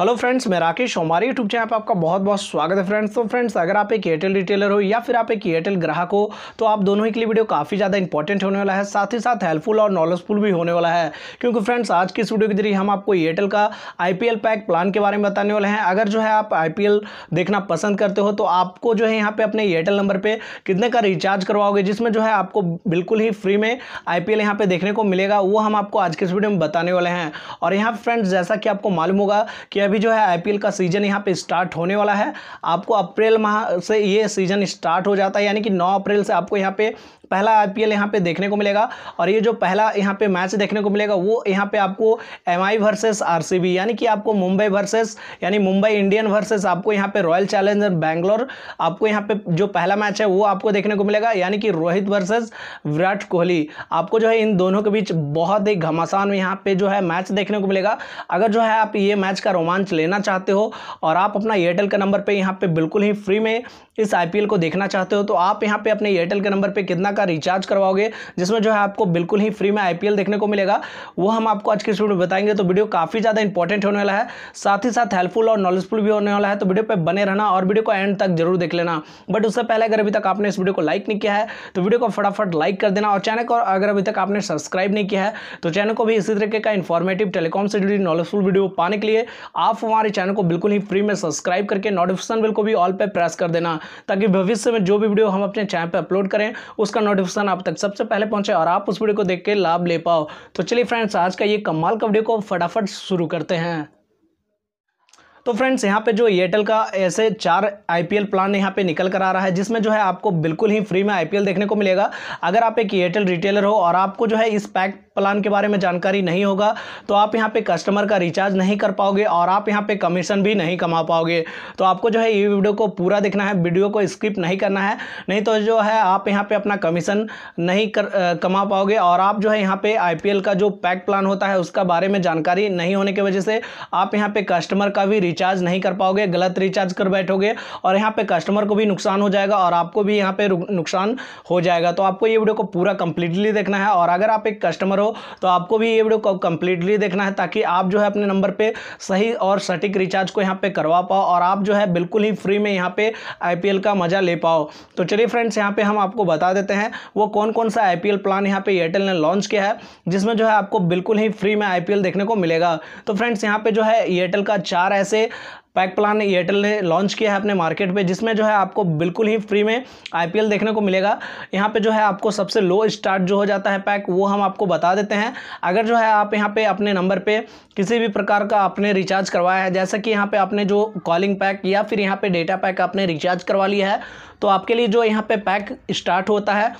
hello friends मैं राकेश हमारे YouTube channel पर आपका बहुत बहुत स्वागत है फ्रेंड्स तो फ्रेंड्स अगर आप एक एयरटेल रिटेलर हो या फिर आप एक एयरटेल ग्राहक हो तो आप दोनों ही के लिए वीडियो काफ़ी ज़्यादा इंपॉर्टेंट होने वाला है साथ ही साथ हेल्पफुल और नॉलेजफुल भी होने वाला है क्योंकि फ्रेंड्स आज की इस वीडियो के जरिए हम आपको एयरटेल का आई पैक प्लान के बारे में बताने वाले हैं अगर जो है आप आई देखना पसंद करते हो तो आपको जो है यहाँ पर अपने एयरटेल नंबर पर कितने का रिचार्ज करवाओगे जिसमें जो है आपको बिल्कुल ही फ्री में आई पी यहाँ पर देखने को मिलेगा वो हम आपको आज के इस वीडियो में बताने वाले हैं और यहाँ फ्रेंड्स जैसा कि आपको मालूम होगा कि अभी जो है आईपीएल का सीज़न यहाँ पे स्टार्ट होने वाला है आपको अप्रैल माह से ये सीज़न स्टार्ट हो जाता है यानी कि 9 अप्रैल से आपको यहाँ पे पहला आईपीएल यहाँ पे देखने को मिलेगा और ये जो पहला यहाँ पे मैच देखने को मिलेगा वो यहाँ पे आपको एम आई वर्सेस आर यानी कि आपको मुंबई वर्सेस यानी मुंबई इंडियन वर्सेस आपको यहाँ पे रॉयल चैलेंजर बैंगलोर आपको यहाँ पे जो पहला मैच है वो आपको देखने को मिलेगा यानी कि रोहित वर्सेज़ विराट कोहली आपको जो है इन दोनों के बीच बहुत ही घमासान यहाँ पे जो है मैच देखने को मिलेगा अगर जो है आप ये मैच का रोमांच लेना चाहते हो और आप अपना एयरटेल का नंबर पर यहाँ पर बिल्कुल ही फ्री में इस आई को देखना चाहते हो तो आप यहाँ पर अपने एयरटेल के नंबर पर कितना का रिचार्ज करवाओगे जिसमें जो है आपको बिल्कुल ही फ्री में आईपीएल देखने को मिलेगा वो हम आपको आज के स्टूडियो में बताएंगे तो वीडियो काफ़ी ज़्यादा इंपॉर्टेंट होने वाला है साथ ही साथ हेल्पफुल और नॉलेजफुल भी होने वाला है तो वीडियो पर बने रहना और वीडियो को एंड तक जरूर देख लेना बट उससे पहले अगर अभी तक आपने इस वीडियो को लाइक नहीं किया है तो वीडियो को फटाफट लाइक कर देना और चैनल को अगर अभी तक आपने सब्सक्राइब नहीं किया है तो चैनल को भी इसी तरीके का इन्फॉर्मेटिव टेलीकॉम से जुड़ी नॉलेजफुल वीडियो पाने के लिए आप हमारे चैनल को बिल्कुल ही फ्री में सब्सक्राइब करके नोटिफिकेशन बिल को भी ऑल पर प्रेस कर देना ताकि भविष्य में जो भी वीडियो हम अपने चैनल पर अपलोड करें उसका नोटिफिकेशन आप तक सबसे पहले पहुंचे और आप उस वीडियो को देख के लाभ ले पाओ तो चलिए फ्रेंड्स आज का ये कमाल का वीडियो को फटाफट शुरू करते हैं तो फ्रेंड्स यहाँ पे जो एयरटेल का ऐसे चार आईपीएल प्लान यहाँ पे निकल कर आ रहा है जिसमें जो है आपको बिल्कुल ही फ्री में आईपीएल देखने को मिलेगा अगर आप एक एयरटेल रिटेलर हो और आपको जो है इस पैक प्लान के बारे में जानकारी नहीं होगा तो आप यहाँ पे कस्टमर का रिचार्ज नहीं कर पाओगे और आप यहाँ पे कमीशन भी नहीं कमा पाओगे तो आपको जो है ये वीडियो को पूरा देखना है वीडियो को स्किप नहीं करना है नहीं तो जो है आप यहाँ पे अपना कमीशन नहीं कर आ, कमा पाओगे और आप जो है यहाँ पे आई का जो पैक प्लान होता है उसका बारे में जानकारी नहीं होने की वजह से आप यहाँ पे कस्टमर का भी रिचार्ज नहीं कर पाओगे गलत रिचार्ज कर बैठोगे और यहाँ पे कस्टमर को भी नुकसान हो जाएगा और आपको भी यहाँ पे नुकसान हो जाएगा तो आपको ये वीडियो को पूरा कंप्लीटली देखना है और अगर आप एक कस्टमर हो तो आपको भी ये वीडियो को कंप्लीटली देखना है ताकि आप जो है अपने नंबर पर सही और सटीक रिचार्ज को यहाँ पर करवा पाओ और आप जो है बिल्कुल ही फ्री में यहाँ पर आई का मज़ा ले पाओ तो चलिए फ्रेंड्स यहाँ पर हम आपको बता देते हैं वो कौन कौन सा आई प्लान यहाँ पे एयरटेल ने लॉन्च किया है जिसमें जो है आपको बिल्कुल ही फ्री में आई देखने को मिलेगा तो फ्रेंड्स यहाँ पे जो है एयरटेल का चार ऐसे से पैक प्लान एयरटेल ने लॉन्च किया है अपने मार्केट में जिसमें जो है आपको बिल्कुल ही फ्री में आईपीएल देखने को मिलेगा यहाँ पे जो है आपको सबसे लो स्टार्ट जो हो जाता है पैक वो हम आपको बता देते हैं अगर जो है आप यहाँ पे अपने नंबर पे किसी भी प्रकार का आपने रिचार्ज करवाया है जैसे कि यहाँ पे आपने जो कॉलिंग पैक या फिर यहाँ पे डेटा पैक आपने रिचार्ज करवा लिया है तो आपके लिए जो यहाँ पे पैक स्टार्ट होता है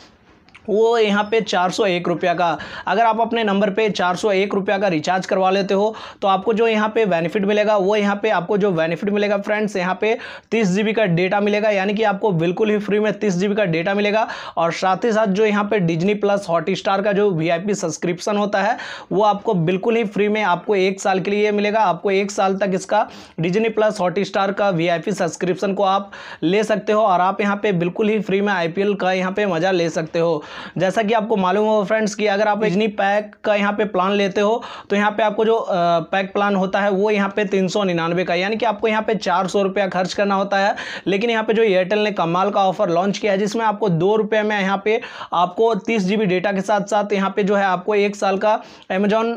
वो यहाँ पे चार सौ एक रुपया का अगर आप अपने नंबर पे चार सौ एक रुपया का रिचार्ज करवा लेते हो तो आपको जो यहाँ पे बेनिफिट मिलेगा वो यहाँ पे आपको जो बेनिफिट मिलेगा फ्रेंड्स यहाँ पे तीस जी का डेटा मिलेगा यानी कि आपको बिल्कुल ही फ्री में तीस जी का डेटा मिलेगा और साथ ही साथ जो यहाँ पे डिजनी प्लस स्टार का जो वी सब्सक्रिप्शन होता है वो आपको बिल्कुल ही फ्री में आपको एक साल के लिए मिलेगा आपको एक साल तक इसका डिजनी प्लस स्टार का वी सब्सक्रिप्शन को आप ले सकते हो और आप यहाँ पे बिल्कुल ही फ्री में आई का यहाँ पे मज़ा ले सकते हो जैसा कि आपको मालूम हो फ्रेंड्स कि अगर आप बिजनी पैक का यहाँ पे प्लान लेते हो तो यहाँ पे आपको जो पैक प्लान होता है वो यहाँ पे तीन सौ निन्यानवे का यानी कि आपको यहाँ पे चार सौ रुपया खर्च करना होता है लेकिन यहाँ पे जो एयरटेल ने कमाल का ऑफर लॉन्च किया है जिसमें आपको दो रुपये में यहाँ पे आपको तीस जी डेटा के साथ साथ यहाँ पे जो है आपको एक साल का अमेजॉन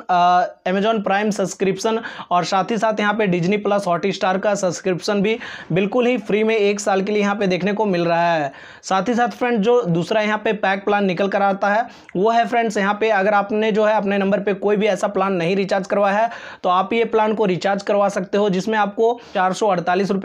अमेजॉन प्राइम सब्सक्रिप्शन और साथ ही साथ यहाँ पे डिजनी प्लस हॉट स्टार का सब्सक्रिप्शन भी बिल्कुल ही फ्री में एक साल के लिए यहाँ पे देखने को मिल रहा है साथ ही साथ फ्रेंड जो दूसरा यहाँ पे पैक प्लान निकल कर आता है वो है फ्रेंड्स यहाँ पे अगर आपने जो है अपने नंबर पे कोई भी ऐसा प्लान नहीं रिचार्ज करवाया है तो आप ये प्लान को रिचार्ज करवा सकते हो जिसमें आपको चार सौ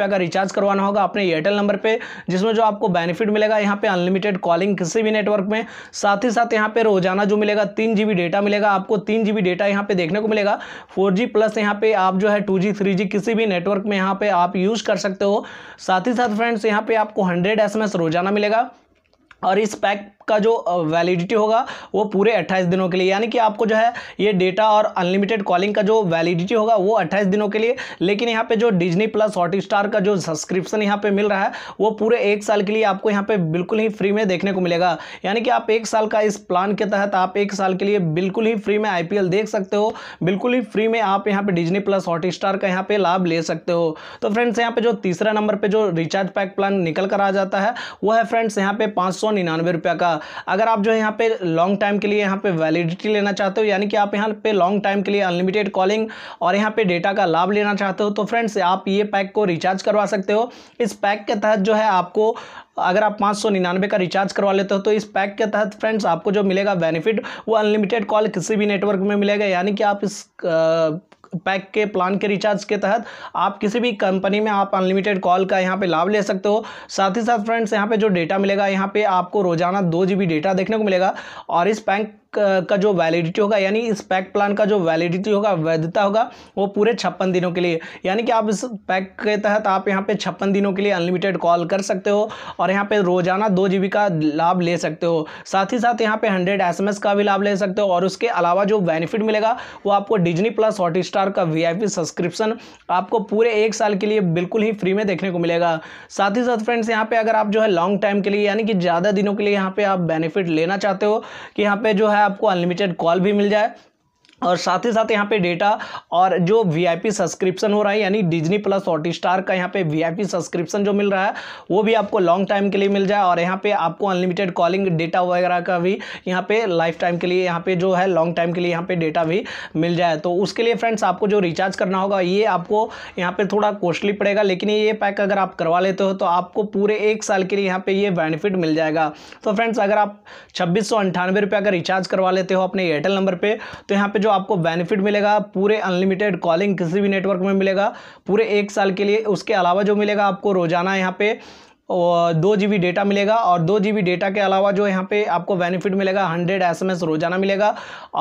का रिचार्ज करवाना होगा अपने एयरटेल नंबर पर जिसमें जो आपको बेनिफिट मिलेगा यहाँ पर अनलिमिटेड कॉलिंग किसी भी नेटवर्क में साथ ही साथ यहाँ पर रोजाना जो मिलेगा तीन डेटा मिलेगा आपको तीन डेटा यहाँ पर देखने को मिलेगा फोर प्लस यहाँ पर आप जो है टू जी किसी भी नेटवर्क में यहाँ पर आप यूज़ कर सकते हो साथ ही साथ फ्रेंड्स यहाँ पे आपको हंड्रेड एस रोजाना मिलेगा और इस पैक का जो वैलिडिटी होगा वो पूरे 28 दिनों के लिए यानी कि आपको जो है ये डेटा और अनलिमिटेड कॉलिंग का जो वैलिडिटी होगा वो 28 दिनों के लिए लेकिन यहाँ पे जो डिजनी प्लस हॉट स्टार का जो सब्सक्रिप्शन यहाँ पे मिल रहा है वो पूरे एक साल के लिए आपको यहाँ पे बिल्कुल ही फ्री में देखने को मिलेगा यानी कि आप एक साल का इस प्लान के तहत आप एक साल के लिए बिल्कुल ही फ्री में आई देख सकते हो बिल्कुल ही फ्री में आप यहाँ पर डिजनी प्लस हॉट स्टार का यहाँ पर लाभ ले सकते हो तो फ्रेंड्स यहाँ पर जो तीसरा नंबर पर जो रिचार्ज पैक प्लान निकल कर आ जाता है वो है फ्रेंड्स यहाँ पे पाँच निन्यानवे रुपये का अगर आप जो है यहाँ पे लॉन्ग टाइम के लिए यहाँ पे वैलिडिटी लेना चाहते हो यानी कि आप यहाँ पे लॉन्ग टाइम के लिए अनलिमिटेड कॉलिंग और यहाँ पे डेटा का लाभ लेना चाहते हो तो फ्रेंड्स आप ये पैक को रिचार्ज करवा सकते हो इस पैक के तहत जो है आपको अगर आप पाँच सौ निन्यानवे का रिचार्ज करवा लेते हो तो इस पैक के तहत फ्रेंड्स आपको जो मिलेगा बेनिफिट वो अनलिमिटेड कॉल किसी भी नेटवर्क में मिलेगा यानी कि आप इस पैक के प्लान के रिचार्ज के तहत आप किसी भी कंपनी में आप अनलिमिटेड कॉल का यहाँ पे लाभ ले सकते हो साथ ही साथ फ्रेंड्स यहाँ पे जो डेटा मिलेगा यहाँ पे आपको रोजाना दो जी डेटा देखने को मिलेगा और इस पैक का जो वैलिडिटी होगा यानी इस पैक प्लान का जो वैलिडिटी होगा वैधता होगा वो पूरे छप्पन दिनों के लिए यानी कि आप इस पैक के तहत आप यहाँ पे छप्पन दिनों के लिए अनलिमिटेड कॉल कर सकते हो और यहाँ पे रोजाना दो जी का लाभ ले सकते हो साथ ही साथ यहाँ पे हंड्रेड एस का भी लाभ ले सकते हो और उसके अलावा जो बेनिफिट मिलेगा वो आपको डिजनी प्लस हॉट स्टार का वी सब्सक्रिप्शन आपको पूरे एक साल के लिए बिल्कुल ही फ्री में देखने को मिलेगा साथ ही साथ फ्रेंड्स यहाँ पे अगर आप जो है लॉन्ग टाइम के लिए यानी कि ज़्यादा दिनों के लिए यहाँ पे आप बेनिफिट लेना चाहते हो कि यहाँ पे जो है आपको अनलिमिटेड कॉल भी मिल जाए और साथ ही साथ यहाँ पे डेटा और जो वीआईपी सब्सक्रिप्शन हो रहा है यानी डिज्नी प्लस हॉट स्टार का यहाँ पे वीआईपी सब्सक्रिप्शन जो मिल रहा है वो भी आपको लॉन्ग टाइम के लिए मिल जाए और यहाँ पे आपको अनलिमिटेड कॉलिंग डेटा वगैरह का भी यहाँ पे लाइफ टाइम के लिए यहाँ पे जो है लॉन्ग टाइम के लिए यहाँ पे डेटा भी मिल जाए तो उसके लिए फ्रेंड्स आपको जो रिचार्ज करना होगा ये आपको यहाँ पर थोड़ा कॉस्टली पड़ेगा लेकिन ये पैक अगर आप करवा लेते हो तो आपको पूरे एक साल के लिए यहाँ पर ये बेनिफिट मिल जाएगा तो फ्रेंड्स अगर आप छब्बीस का रिचार्ज करवा लेते हो अपने एयरटेल नंबर पर तो यहाँ पर जो आपको बेनिफिट मिलेगा पूरे अनलिमिटेड कॉलिंग किसी भी नेटवर्क में मिलेगा पूरे एक साल के लिए उसके अलावा जो मिलेगा आपको रोज़ाना यहाँ पे दो जी बी डेटा मिलेगा और दो जी बी डेटा के अलावा जो यहाँ पे आपको बेनिफिट मिलेगा हंड्रेड एस एम एस रोजाना मिलेगा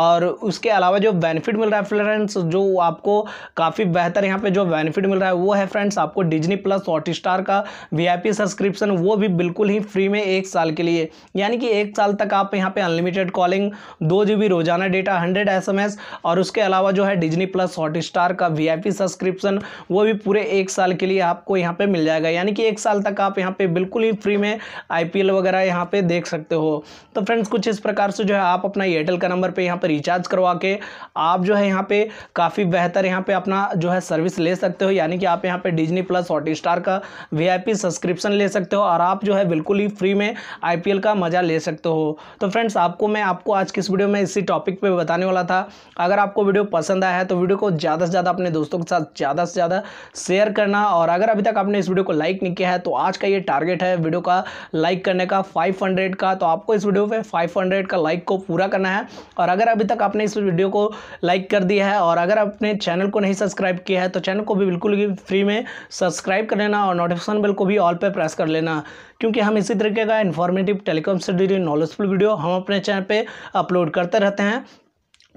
और उसके अलावा जो बेनिफिट मिल रहा है फ्रेंड्स जो आपको काफ़ी बेहतर यहाँ पे जो बेनिफिट मिल रहा है वो है फ्रेंड्स आपको डिजनी प्लस हॉट स्टार का वी सब्सक्रिप्शन वो भी बिल्कुल ही फ्री में एक साल के लिए यानी कि एक साल तक आप यहाँ पर अनलिमिटेड कॉलिंग दो जी बी रोजाना data hundred S M S और उसके अलावा जो है डिजनी प्लस हॉट स्टार का वी सब्सक्रिप्शन वो भी पूरे एक साल के लिए आपको यहाँ पर मिल जाएगा यानी कि एक साल तक आप यहाँ यहाँ पे बिल्कुल ही फ्री में आईपीएल वगैरह यहाँ पे देख सकते हो तो फ्रेंड्स कुछ इस प्रकार से जो है आप अपना एयरटेल का नंबर पर यहाँ पर रिचार्ज करवा के आप जो है यहाँ पे काफ़ी बेहतर यहाँ पे अपना जो है सर्विस ले सकते हो यानी कि आप यहाँ पे डिजनी प्लस हॉट स्टार का वी सब्सक्रिप्शन ले सकते हो और आप जो है बिल्कुल ही फ्री में आईपीएल का मज़ा ले सकते हो तो फ्रेंड्स आपको मैं आपको आज किस वीडियो में इसी टॉपिक पर बताने वाला था अगर आपको वीडियो पसंद आया है तो वीडियो को ज़्यादा से ज़्यादा अपने दोस्तों के साथ ज़्यादा से ज़्यादा शेयर करना और अगर अभी तक आपने इस वीडियो को लाइक नहीं किया है तो आज का ये टारगेट है वीडियो का लाइक करने का 500 का तो आपको इस वीडियो पे 500 का लाइक को पूरा करना है और अगर अभी तक आपने इस वीडियो को लाइक कर दिया है और अगर आपने चैनल को नहीं सब्सक्राइब किया है तो चैनल को भी बिल्कुल भी फ्री में सब्सक्राइब कर लेना और नोटिफिकेशन बिल को भी ऑल पर प्रेस कर लेना क्योंकि हम इसी तरीके का इन्फॉर्मेटिव टेलीकॉम से जुड़ी नॉलेजफुल वीडियो हम अपने चैनल पर अपलोड करते रहते हैं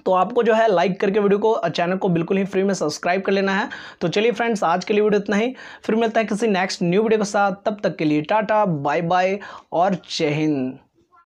तो आपको जो है लाइक करके वीडियो को चैनल को बिल्कुल ही फ्री में सब्सक्राइब कर लेना है तो चलिए फ्रेंड्स आज के लिए वीडियो इतना ही फिर मिलते हैं किसी नेक्स्ट न्यू वीडियो के साथ तब तक के लिए टाटा बाय बाय और जय हिंद